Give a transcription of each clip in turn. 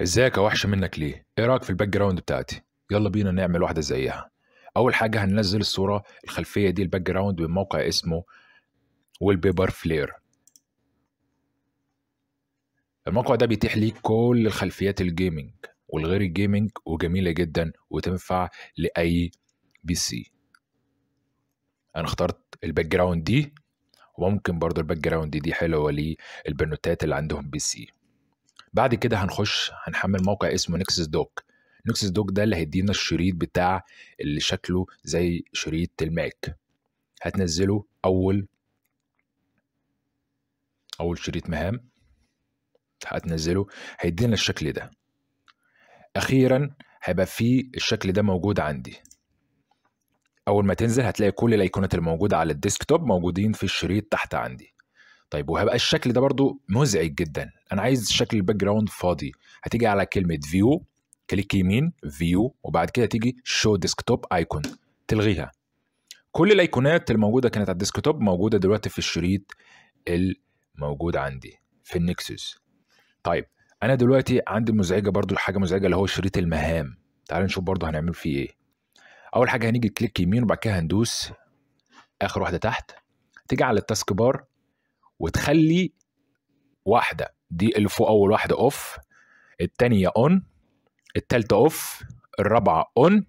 ازيك يا وحشه منك ليه ايه رايك في الباك جراوند بتاعتي يلا بينا نعمل واحده زيها اول حاجه هننزل الصوره الخلفيه دي الباك جراوند من موقع اسمه والبيبر فلير الموقع ده بيتيح ليك كل الخلفيات الجيمنج والغير الجيمنج وجميله جدا وتنفع لاي بي سي انا اخترت الباك جراوند دي وممكن برضو الباك جراوند دي, دي حلوه للبنوتات اللي عندهم بي سي بعد كده هنخش هنحمل موقع اسمه نكسس دوك نكسس دوك ده اللي هيدينا الشريط بتاع اللي شكله زي شريط الماك هتنزله اول اول شريط مهام هتنزله هيدينا الشكل ده اخيرا هيبقى في الشكل ده موجود عندي اول ما تنزل هتلاقي كل الايقونات الموجوده على الديسكتوب موجودين في الشريط تحت عندي طيب وهبقى الشكل ده برضو مزعج جدا انا عايز شكل الباك جراوند فاضي هتيجي على كلمه فيو كليك يمين فيو وبعد كده تيجي شو ديسكتوب ايكون تلغيها كل الايقونات الموجوده كانت على الديسكتوب موجوده دلوقتي في الشريط الموجود عندي في النكسس طيب انا دلوقتي عندي مزعجه برضو حاجه مزعجه اللي هو شريط المهام تعال نشوف برضو هنعمل فيه ايه اول حاجه هنيجي كليك يمين وبعد كده هندوس اخر واحده تحت تيجي على التاسك بار وتخلي واحده دي اللي فوق اول واحده اوف التانية اون التالتة اوف الرابعة اون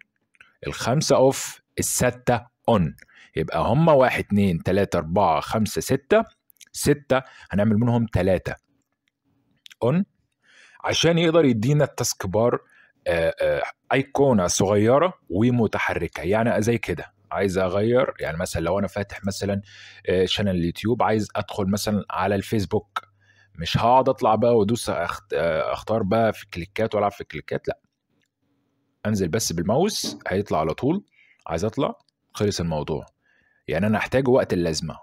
الخامسة اوف الستة اون يبقى هما واحد اتنين تلاتة اربعة خمسة ستة ستة هنعمل منهم تلاتة اون عشان يقدر يدينا التاسك بار ايقونة آه، صغيرة ومتحركة يعني زي كده عايز اغير يعني مثلا لو انا فاتح مثلا شانل آه، اليوتيوب عايز ادخل مثلا على الفيسبوك مش هقعد اطلع بقى وادوس آه، اختار بقى في كليكات والعب في كليكات لا انزل بس بالماوس هيطلع على طول عايز اطلع خلص الموضوع يعني انا احتاج وقت اللازمه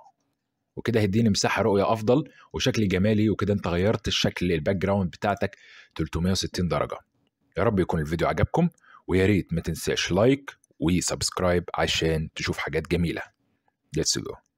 وكده هيديني مساحه رؤيه افضل وشكل جمالي وكده انت غيرت الشكل الباك جراوند بتاعتك 360 درجه يا رب يكون الفيديو عجبكم ويا ريت ما تنساش لايك وسبسكرايب عشان تشوف حاجات جميله Let's go